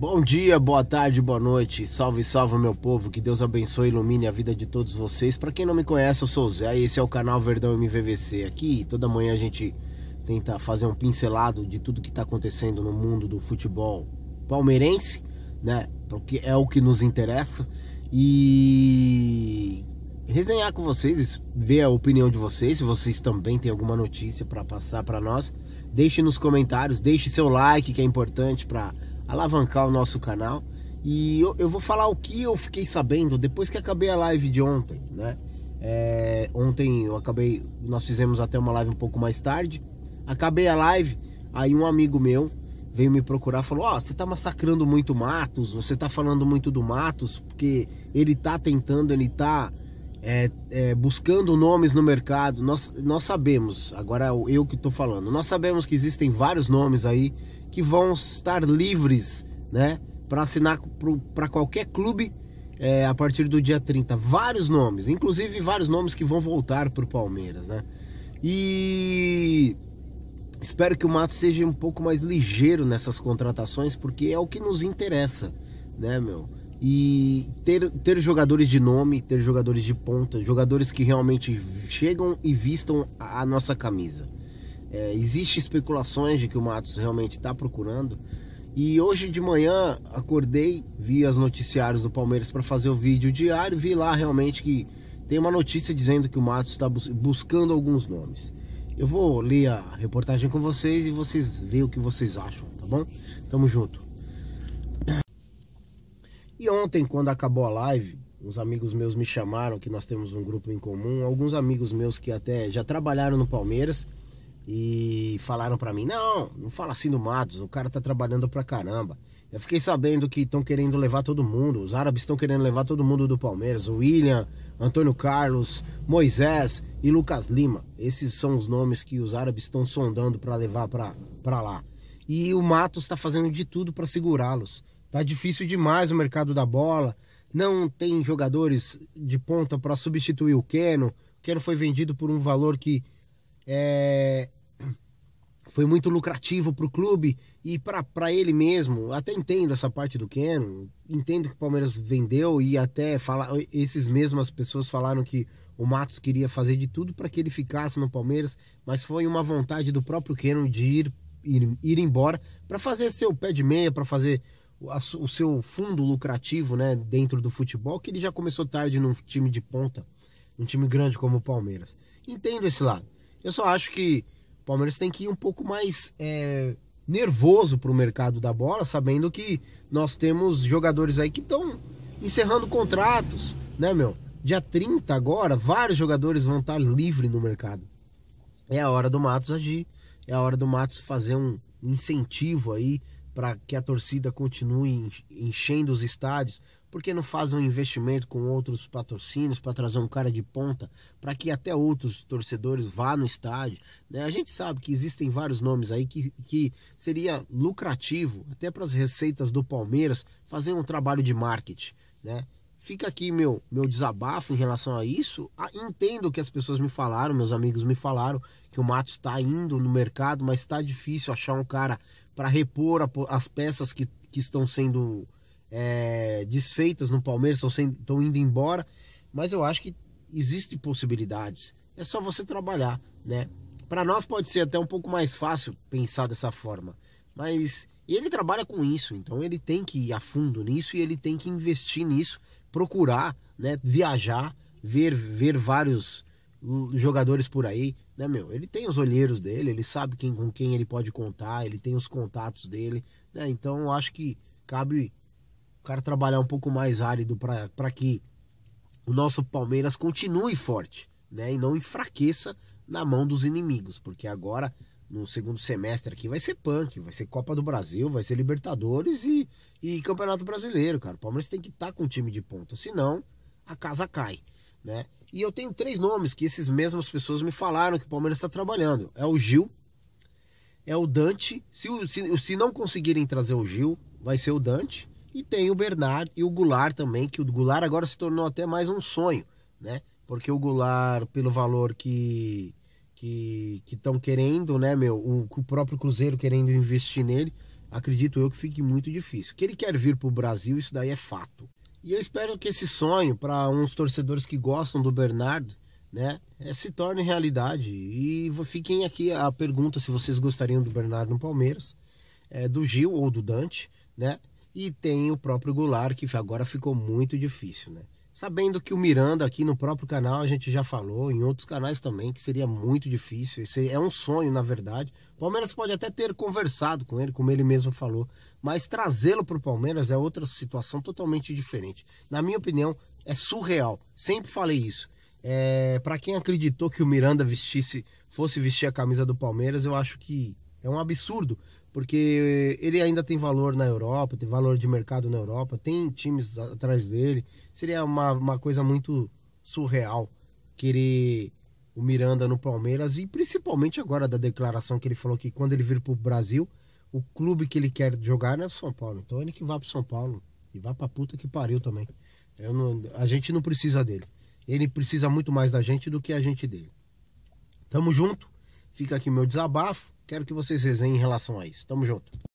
Bom dia, boa tarde, boa noite. Salve, salve, meu povo. Que Deus abençoe e ilumine a vida de todos vocês. Para quem não me conhece, eu sou o Zé e esse é o canal Verdão MVVC. Aqui toda manhã a gente tenta fazer um pincelado de tudo que está acontecendo no mundo do futebol palmeirense, né? Porque é o que nos interessa. E resenhar com vocês, ver a opinião de vocês. Se vocês também têm alguma notícia para passar para nós, deixe nos comentários, deixe seu like que é importante para alavancar o nosso canal. E eu, eu, vou falar o que eu fiquei sabendo depois que acabei a live de ontem, né? É, ontem eu acabei, nós fizemos até uma live um pouco mais tarde. Acabei a live, aí um amigo meu veio me procurar, falou: "Ó, oh, você tá massacrando muito Matos, você tá falando muito do Matos, porque ele tá tentando, ele tá é, é, buscando nomes no mercado, nós, nós sabemos, agora é eu que estou falando, nós sabemos que existem vários nomes aí que vão estar livres né, para assinar para qualquer clube é, a partir do dia 30. Vários nomes, inclusive vários nomes que vão voltar para o Palmeiras. Né? E espero que o Matos seja um pouco mais ligeiro nessas contratações, porque é o que nos interessa, né, meu? E ter, ter jogadores de nome, ter jogadores de ponta, jogadores que realmente chegam e vistam a, nossa camisa. É, Existem especulações de que o Matos realmente está procurando. E hoje de manhã acordei, vi as noticiários do Palmeiras para fazer o vídeo diário, vi lá realmente que tem uma notícia dizendo que o Matos está bus buscando alguns nomes. Eu vou ler a reportagem com vocês e vocês veem o que vocês acham, tá bom? Tamo junto. E ontem, quando acabou a live, uns amigos meus me chamaram, que nós temos um grupo em comum, alguns amigos meus que até já trabalharam no Palmeiras e falaram para mim: "Não, não fala assim do Matos, o cara tá trabalhando pra caramba". Eu fiquei sabendo que estão querendo levar todo mundo, os árabes estão querendo levar todo mundo do Palmeiras, o William, Antônio Carlos, Moisés e Lucas Lima. Esses são os nomes que os árabes estão sondando para levar para lá. E o Matos está fazendo de tudo para segurá-los. Tá difícil demais o mercado da bola. Não tem jogadores de ponta para substituir o Keno. O Keno foi vendido por um valor que é, foi muito lucrativo para o clube e para ele mesmo. Até entendo essa parte do Keno, entendo que o Palmeiras vendeu e até fala, esses mesmas pessoas falaram que o Matos queria fazer de tudo para que ele ficasse no Palmeiras, mas foi uma vontade do próprio Keno de ir, ir, ir embora para fazer seu pé de meia, para fazer o seu fundo lucrativo né, dentro do futebol, que ele já começou tarde num time de ponta, num time grande como o Palmeiras. Entendo esse lado. Eu só acho que o Palmeiras tem que ir um pouco mais é, nervoso para o mercado da bola, sabendo que nós temos jogadores aí que estão encerrando contratos, né, meu? Dia 30 agora, vários jogadores vão estar tá livres no mercado. É a hora do Matos agir, é a hora do Matos fazer um incentivo aí para que a torcida continue enchendo os estádios? Por que não faz um investimento com outros patrocínios para trazer um cara de ponta, para que até outros torcedores vá no estádio? Né? A gente sabe que existem vários nomes aí que, que seria lucrativo, até para as receitas do Palmeiras, fazer um trabalho de marketing. Né? fica aqui meu, meu desabafo em relação a isso. Ah, entendo que as pessoas me falaram, meus amigos me falaram, que o Matos está indo no mercado, mas está difícil achar um cara para repor a, as peças que, que estão sendo é, desfeitas no Palmeiras, estão, sendo, estão indo embora. Mas eu acho que existem possibilidades. É só você trabalhar, né? Para nós pode ser até um pouco mais fácil pensar dessa forma, mas ele trabalha com isso, então ele tem que ir a fundo nisso e ele tem que investir nisso procurar, né, viajar, ver, ver vários hum, jogadores por aí, né, meu? Ele tem os olheiros dele, ele sabe quem, com quem ele pode contar, ele tem os contatos dele, né? Então eu acho que cabe o cara trabalhar um pouco mais árido para que o nosso Palmeiras continue forte, né? E não enfraqueça na mão dos inimigos, porque agora no segundo semestre aqui vai ser punk, vai ser Copa do Brasil, vai ser Libertadores e, e Campeonato Brasileiro, cara. O Palmeiras tem que estar tá com um time de ponta, senão a casa cai, né? E eu tenho três nomes que esses mesmas pessoas me falaram que o Palmeiras está trabalhando. É o Gil, é o Dante. Se, se, se não conseguirem trazer o Gil, vai ser o Dante. E tem o Bernard e o Goulart também, que o Goulart agora se tornou até mais um sonho, né? Porque o Goulart, pelo valor que que estão querendo, né, meu, o, o, próprio Cruzeiro querendo investir nele, acredito eu que fique muito difícil. Que ele quer vir para o Brasil, isso daí é fato. E eu espero que esse sonho, para uns torcedores que gostam do Bernardo, né, é, se torne realidade. E fiquem aqui a pergunta se vocês gostariam do Bernardo no Palmeiras, é, do Gil ou do Dante, né? E tem o próprio Goulart, que agora ficou muito difícil, né? Sabendo que o Miranda aqui no próprio canal a gente já falou, em outros canais também, que seria muito difícil. é um sonho, na verdade. O Palmeiras pode até ter conversado com ele, como ele mesmo falou, mas trazê-lo para o Palmeiras é outra situação totalmente diferente. Na minha opinião, é surreal. Sempre falei isso. É, para quem acreditou que o Miranda vestisse, fosse vestir a camisa do Palmeiras, eu acho que é um absurdo, porque ele ainda tem valor na Europa, tem valor de mercado na Europa, tem times atrás dele. Seria uma, uma coisa muito surreal querer o Miranda no Palmeiras e principalmente agora da declaração que ele falou que quando ele vir para o Brasil, o clube que ele quer jogar não é São Paulo. Então ele que vá para São Paulo e vá para puta que pariu também. Não, a gente não precisa dele. Ele precisa muito mais da gente do que a gente dele. Tamo junto. Fica aqui meu desabafo. Quero que vocês resenhem em relação a isso. Tamo junto.